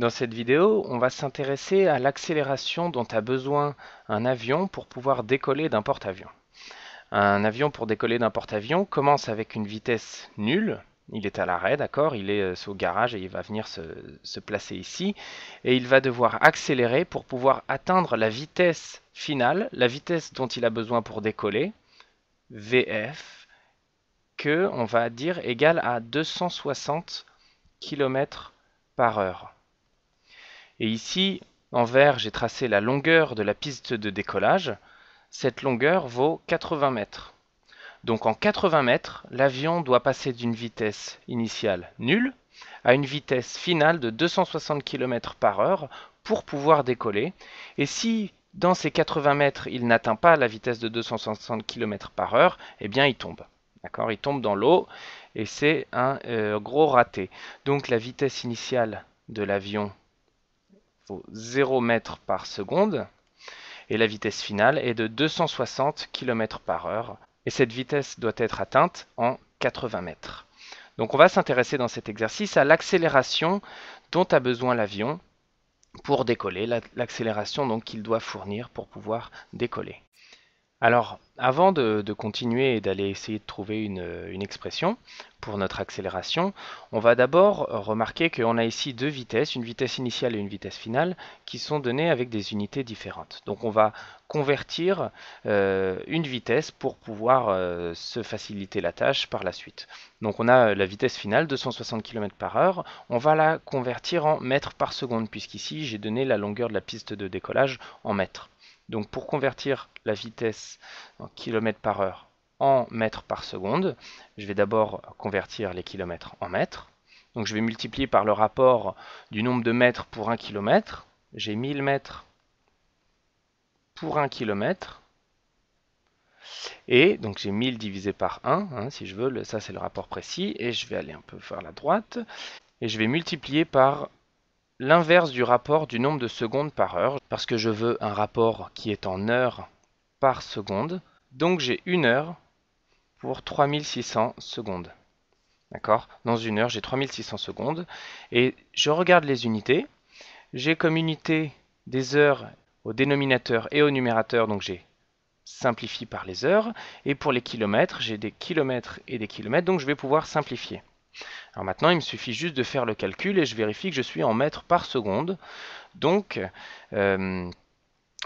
Dans cette vidéo, on va s'intéresser à l'accélération dont a besoin un avion pour pouvoir décoller d'un porte-avions. Un avion pour décoller d'un porte-avions commence avec une vitesse nulle, il est à l'arrêt, d'accord, il est euh, au garage et il va venir se, placer ici, et il va devoir accélérer pour pouvoir atteindre la vitesse finale, la vitesse dont il a besoin pour décoller, VF, que on va dire égale à 260 km par heure. Et ici, en vert, j'ai tracé la longueur de la piste de décollage. Cette longueur vaut 80 mètres. Donc en 80 mètres, l'avion doit passer d'une vitesse initiale nulle à une vitesse finale de 260 km par heure pour pouvoir décoller. Et si dans ces 80 mètres, il n'atteint pas la vitesse de 260 km par heure, eh bien il tombe. D'accord Il tombe dans l'eau et c'est un euh, gros raté. Donc la vitesse initiale de l'avion 0 mètre par seconde et la vitesse finale est de 260 km par heure. Et cette vitesse doit être atteinte en 80 mètres. Donc on va s'intéresser dans cet exercice à l'accélération dont a besoin l'avion pour décoller, l'accélération donc qu'il doit fournir pour pouvoir décoller. Alors, avant de, continuer et d'aller essayer de trouver une, expression pour notre accélération, on va d'abord remarquer qu'on a ici deux vitesses, une vitesse initiale et une vitesse finale, qui sont données avec des unités différentes. Donc on va convertir euh, une vitesse pour pouvoir euh, se faciliter la tâche par la suite. Donc on a la vitesse finale, 260 km par heure, on va la convertir en mètres par seconde, puisqu'ici j'ai donné la longueur de la piste de décollage en mètres. Donc pour convertir la vitesse en kilomètres par heure en mètres par seconde, je vais d'abord convertir les kilomètres en mètres. Donc je vais multiplier par le rapport du nombre de mètres pour un km. J'ai 1000 mètres pour un km. Et donc j'ai 1000 divisé par 1, hein, si je veux, ça c'est le rapport précis. Et je vais aller un peu vers la droite. Et je vais multiplier par l'inverse du rapport du nombre de secondes par heure, parce que je veux un rapport qui est en heures par seconde. Donc j'ai une heure pour 3600 secondes. D'accord Dans une heure, j'ai 3600 secondes. Et je regarde les unités. J'ai comme unité des heures au dénominateur et au numérateur, donc j'ai simplifié par les heures. Et pour les kilomètres, j'ai des kilomètres et des kilomètres, donc je vais pouvoir simplifier. Alors maintenant, il me suffit juste de faire le calcul et je vérifie que je suis en mètres par seconde. Donc, je euh,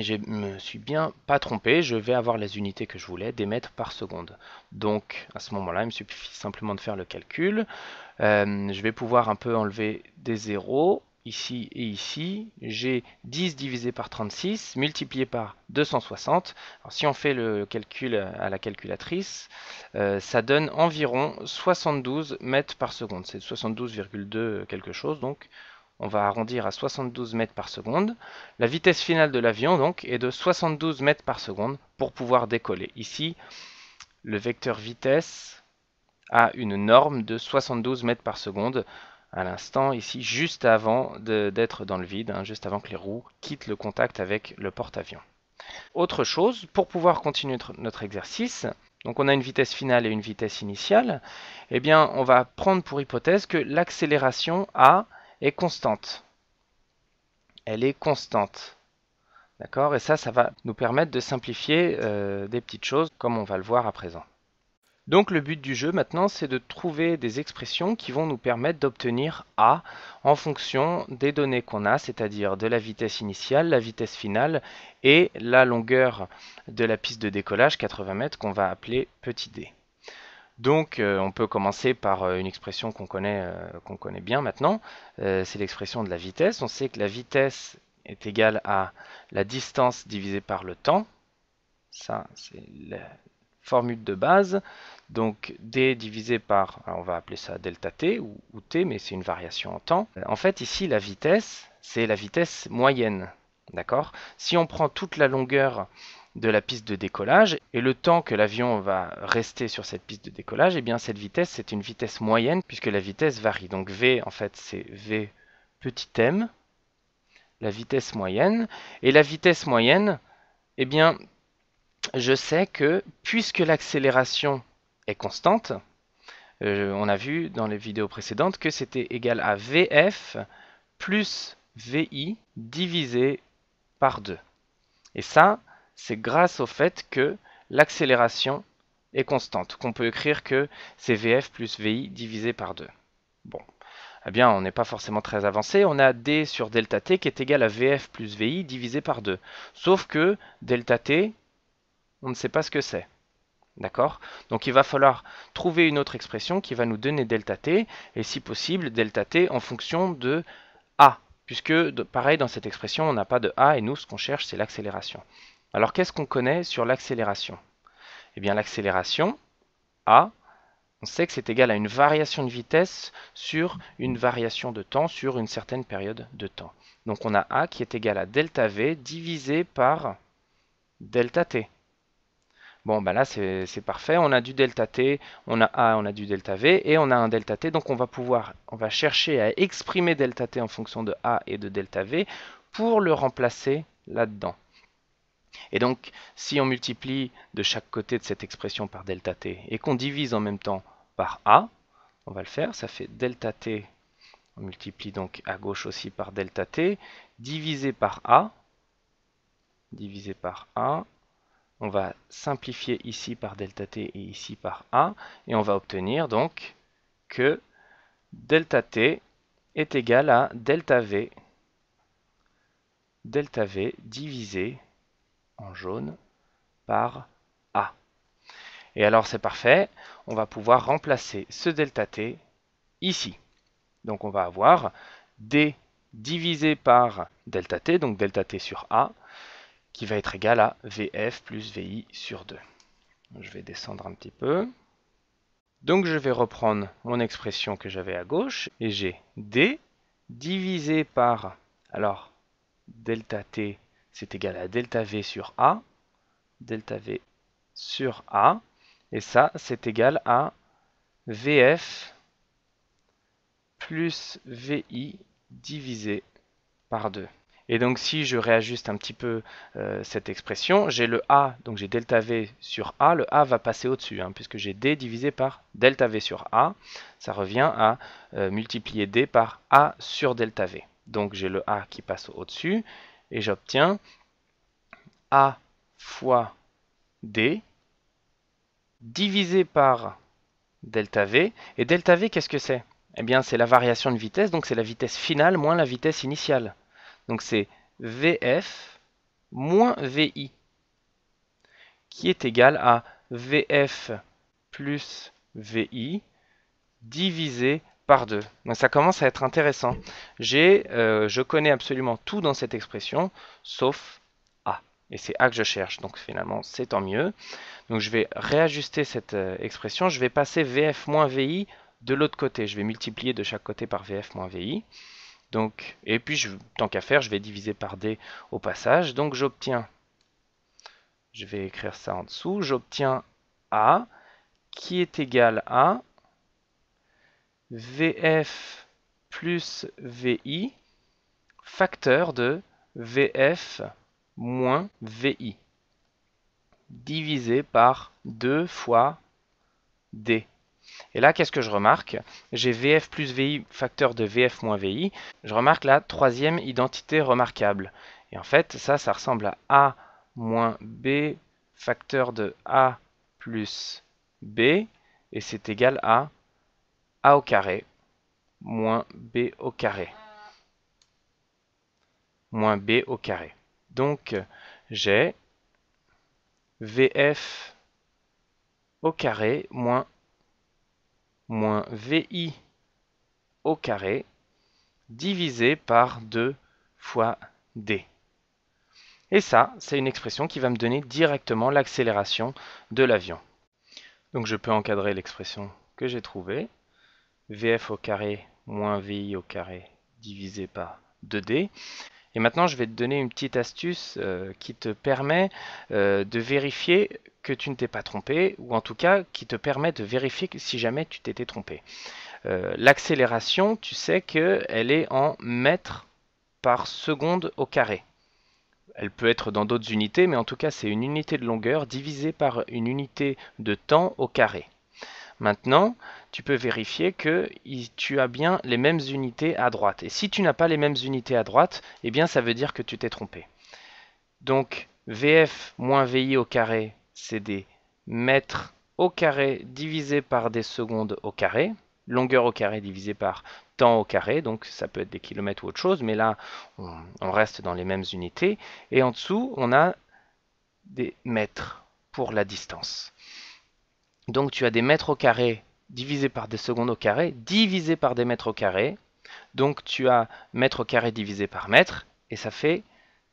je me suis bien pas trompé, je vais avoir les unités que je voulais, des mètres par seconde. Donc, à ce moment-là, il me suffit simplement de faire le calcul. Euh, je vais pouvoir un peu enlever des zéros ici et ici, j'ai 10 divisé par 36 multiplié par 260. Alors, si on fait le calcul à la calculatrice, euh, ça donne environ 72 mètres par seconde. C'est 72,2 quelque chose, donc on va arrondir à 72 mètres par seconde. La vitesse finale de l'avion donc est de 72 mètres par seconde pour pouvoir décoller. Ici, le vecteur vitesse a une norme de 72 mètres par seconde à l'instant, ici, juste avant d'être dans le vide, hein, juste avant que les roues quittent le contact avec le porte-avions. Autre chose, pour pouvoir continuer notre exercice, donc on a une vitesse finale et une vitesse initiale, eh bien on va prendre pour hypothèse que l'accélération A est constante. Elle est constante. D'accord Et ça, ça va nous permettre de simplifier euh, des petites choses comme on va le voir à présent. Donc le but du jeu maintenant, c'est de trouver des expressions qui vont nous permettre d'obtenir A en fonction des données qu'on a, c'est-à-dire de la vitesse initiale, la vitesse finale et la longueur de la piste de décollage, 80 mètres, qu'on va appeler petit d. Donc euh, on peut commencer par euh, une expression qu'on connaît, euh, qu'on connaît bien maintenant, c'est l'expression de la vitesse. On sait que la vitesse est égale à la distance divisée par le temps. Ça, c'est formule de base. Donc d divisé par, on va appeler ça delta t ou, t, mais c'est une variation en temps. En fait, ici, la vitesse, c'est la vitesse moyenne. D'accord Si on prend toute la longueur de la piste de décollage et le temps que l'avion va rester sur cette piste de décollage, eh bien cette vitesse, c'est une vitesse moyenne puisque la vitesse varie. Donc v, en fait, c'est v petit m, la vitesse moyenne. Et la vitesse moyenne, eh bien, je sais que puisque l'accélération est constante, euh, on a vu dans les vidéos précédentes que c'était égal à VF plus VI divisé par 2. Et ça, c'est grâce au fait que l'accélération est constante, qu'on peut écrire que c'est VF plus VI divisé par 2. Bon, eh bien, on n'est pas forcément très avancé. On a D sur delta T qui est égal à VF plus VI divisé par 2. Sauf que delta T, on ne sait pas ce que c'est. D'accord Donc il va falloir trouver une autre expression qui va nous donner delta t, et si possible, delta t en fonction de a, puisque pareil dans cette expression, on n'a pas de a, et nous, ce qu'on cherche, c'est l'accélération. Alors qu'est-ce qu'on connaît sur l'accélération Eh bien l'accélération, a, on sait que c'est égal à une variation de vitesse sur une variation de temps sur une certaine période de temps. Donc on a a qui est égal à delta v divisé par delta t. Bon, ben là, c'est parfait. On a du delta t, on a a, on a du delta v, et on a un delta t. Donc, on va pouvoir, on va chercher à exprimer delta t en fonction de a et de delta v pour le remplacer là-dedans. Et donc, si on multiplie de chaque côté de cette expression par delta t et qu'on divise en même temps par a, on va le faire, ça fait delta t, on multiplie donc à gauche aussi par delta t, divisé par a, divisé par a, on va simplifier ici par delta t et ici par a, et on va obtenir donc que delta t est égal à delta v, delta v divisé en jaune par a. Et alors c'est parfait, on va pouvoir remplacer ce delta t ici. Donc on va avoir d divisé par delta t, donc delta t sur a, qui va être égal à VF plus VI sur 2. Je vais descendre un petit peu. Donc je vais reprendre mon expression que j'avais à gauche et j'ai D divisé par, alors delta T c'est égal à delta V sur A, delta V sur A, et ça c'est égal à VF plus VI divisé par 2. Et donc si je réajuste un petit peu euh, cette expression, j'ai le A, donc j'ai delta V sur A, le A va passer au-dessus, hein, puisque j'ai D divisé par delta V sur A, ça revient à euh, multiplier D par A sur delta V. Donc j'ai le A qui passe au-dessus, et j'obtiens A fois D divisé par delta V. Et delta V, qu'est-ce que c'est Eh bien, c'est la variation de vitesse, donc c'est la vitesse finale moins la vitesse initiale. Donc c'est VF moins VI qui est égal à VF plus VI divisé par 2. Donc ça commence à être intéressant. Euh, je connais absolument tout dans cette expression, sauf A. Et c'est A que je cherche, donc finalement c'est tant mieux. Donc je vais réajuster cette euh, expression, je vais passer VF-VI moins de l'autre côté. Je vais multiplier de chaque côté par VF-VI. moins donc, et puis, je, tant qu'à faire, je vais diviser par D au passage. Donc, j'obtiens, je vais écrire ça en dessous, j'obtiens A qui est égal à VF plus VI facteur de VF moins VI divisé par 2 fois D. Et là, qu'est-ce que je remarque J'ai VF plus VI, facteur de VF moins VI. Je remarque la troisième identité remarquable. Et en fait, ça, ça ressemble à A moins B, facteur de A plus B, et c'est égal à A au carré moins B au carré. Moins B au carré. Donc, j'ai VF au carré moins moins VI au carré divisé par 2 fois D. Et ça, c'est une expression qui va me donner directement l'accélération de l'avion. Donc je peux encadrer l'expression que j'ai trouvée. VF au carré moins VI au carré divisé par 2D. Et maintenant, je vais te donner une petite astuce euh, qui te permet euh, de vérifier que tu ne t'es pas trompé, ou en tout cas qui te permet de vérifier si jamais tu t'étais trompé. Euh, l'accélération, tu sais qu'elle est en mètres par seconde au carré. Elle peut être dans d'autres unités, mais en tout cas c'est une unité de longueur divisée par une unité de temps au carré. Maintenant, tu peux vérifier que tu as bien les mêmes unités à droite. Et si tu n'as pas les mêmes unités à droite, eh bien ça veut dire que tu t'es trompé. Donc VF moins VI au carré, c'est des mètres au carré divisé par des secondes au carré, longueur au carré divisé par temps au carré, donc ça peut être des kilomètres ou autre chose, mais là on, on reste dans les mêmes unités. Et en dessous, on a des mètres pour la distance. Donc tu as des mètres au carré divisé par des secondes au carré, divisé par des mètres au carré. Donc tu as mètres au carré divisé par mètre, et ça fait,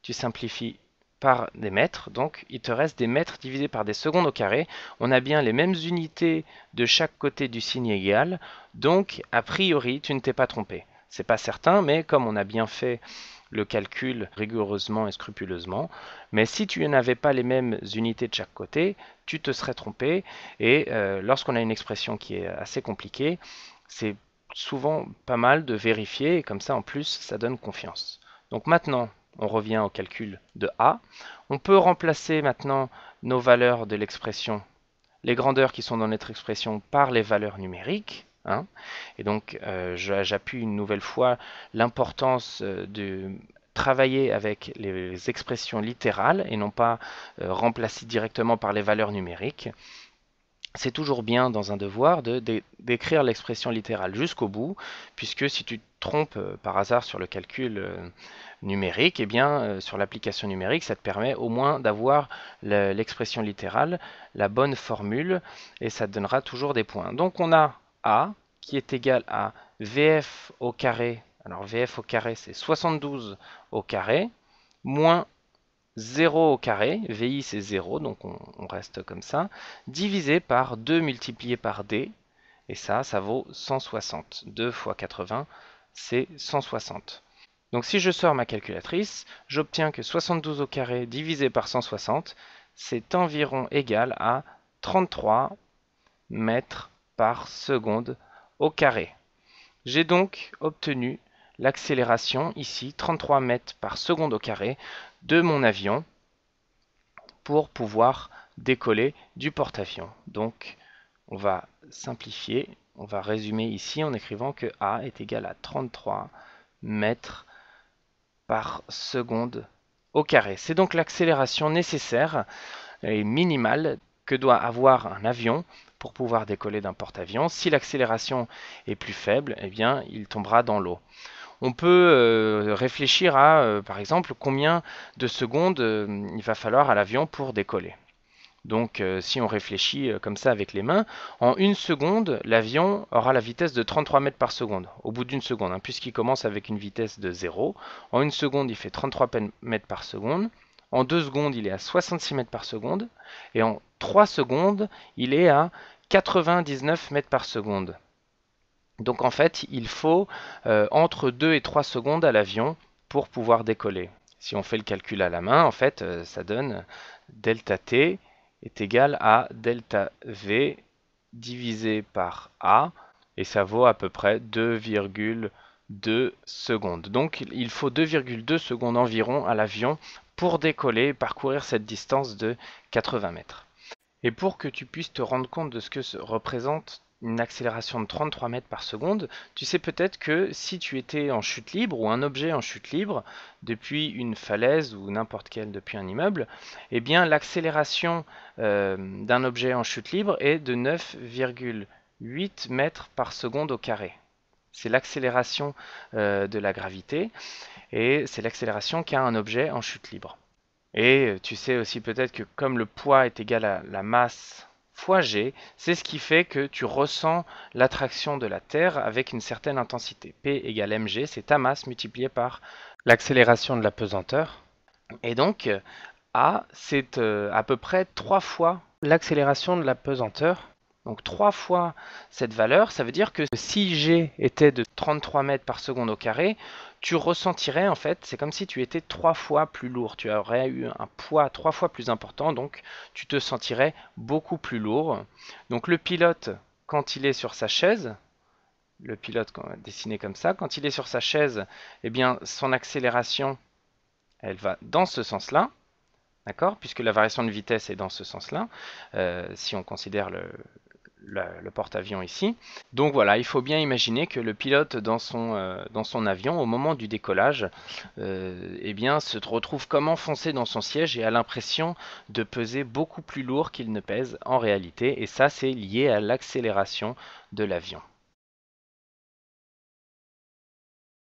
tu simplifies par des mètres, donc il te reste des mètres divisés par des secondes au carré. On a bien les mêmes unités de chaque côté du signe égal, donc a priori tu ne t'es pas trompé. C'est pas certain, mais comme on a bien fait le calcul rigoureusement et scrupuleusement. Mais si tu n'avais pas les mêmes unités de chaque côté, tu te serais trompé. Et euh, lorsqu'on a une expression qui est assez compliquée, c'est souvent pas mal de vérifier. Et comme ça, en plus, ça donne confiance. Donc maintenant, on revient au calcul de A. On peut remplacer maintenant nos valeurs de l'expression, les grandeurs qui sont dans notre expression, par les valeurs numériques. Hein. et donc, euh, j'appuie une nouvelle fois l'importance euh, de travailler avec les expressions littérales et non pas euh, remplacées remplacer directement par les valeurs numériques. C'est toujours bien dans un devoir de d'écrire l'expression littérale jusqu'au bout, puisque si tu te trompes par hasard sur le calcul numérique, et eh bien sur l'application numérique, ça te permet au moins d'avoir l'expression littérale, la bonne formule, et ça te donnera toujours des points. Donc on a qui est égal à VF au carré, alors VF au carré c'est 72 au carré, moins 0 au carré, VI c'est 0, donc on, on, reste comme ça, divisé par 2 multiplié par D, et ça, ça vaut 160. 2 fois 80, c'est 160. Donc si je sors ma calculatrice, j'obtiens que 72 au carré divisé par 160, c'est environ égal à 33 mètres par seconde au carré. J'ai donc obtenu l'accélération ici, 33 mètres par seconde au carré, de mon avion pour pouvoir décoller du porte-avions. Donc on va simplifier, on va résumer ici en écrivant que A est égal à 33 mètres par seconde au carré. C'est donc l'accélération nécessaire et minimale que doit avoir un avion pour pouvoir décoller d'un porte-avions. Si l'accélération est plus faible, eh bien, il tombera dans l'eau. On peut euh, réfléchir à, euh, par exemple, combien de secondes euh, il va falloir à l'avion pour décoller. Donc si on réfléchit comme ça avec les mains, en une seconde, l'avion aura la vitesse de 33 mètres par seconde, au bout d'une seconde, hein, puisqu'il commence avec une vitesse de 0. En une seconde, il fait 33 mètres par seconde. En 2 secondes, il est à 66 mètres par seconde. Et en 3 secondes, il est à 99 mètres par seconde. Donc en fait, il faut euh, entre 2 et 3 secondes à l'avion pour pouvoir décoller. Si on fait le calcul à la main, en fait, euh, ça donne delta t est égal à delta v divisé par a, et ça vaut à peu près 2,2 secondes. Donc il faut 2,2 secondes environ à l'avion pour décoller et parcourir cette distance de 80 mètres. Et pour que tu puisses te rendre compte de ce que représente une accélération de 33 mètres par seconde, tu sais peut-être que si tu étais en chute libre ou un objet en chute libre depuis une falaise ou n'importe quel depuis un immeuble, eh bien l'accélération euh, d'un objet en chute libre est de 9,8 mètres par seconde au carré. C'est l'accélération euh, de la gravité et c'est l'accélération qu'a un objet en chute libre. Et euh, tu sais aussi peut-être que comme le poids est égal à la masse fois g, c'est ce qui fait que tu ressens l'attraction de la Terre avec une certaine intensité. P égale mg, c'est ta masse multipliée par l'accélération de la pesanteur. Et donc, euh, A, c'est à peu près trois fois l'accélération de la pesanteur donc trois fois cette valeur, ça veut dire que si G était de 33 mètres par seconde au carré, tu ressentirais en fait, c'est comme si tu étais trois fois plus lourd, tu aurais eu un poids trois fois plus important, donc tu te sentirais beaucoup plus lourd. Donc le pilote, quand il est sur sa chaise, le pilote dessiné comme ça, quand il est sur sa chaise, eh bien son accélération, elle va dans ce sens-là, d'accord Puisque la variation de vitesse est dans ce sens-là, euh, si on considère le, le, porte-avions ici. Donc voilà, il faut bien imaginer que le pilote dans son, euh, avion, au moment du décollage, euh, eh bien, se retrouve comme enfoncé dans son siège et a l'impression de peser beaucoup plus lourd qu'il ne pèse en réalité. Et ça, c'est lié à l'accélération de l'avion.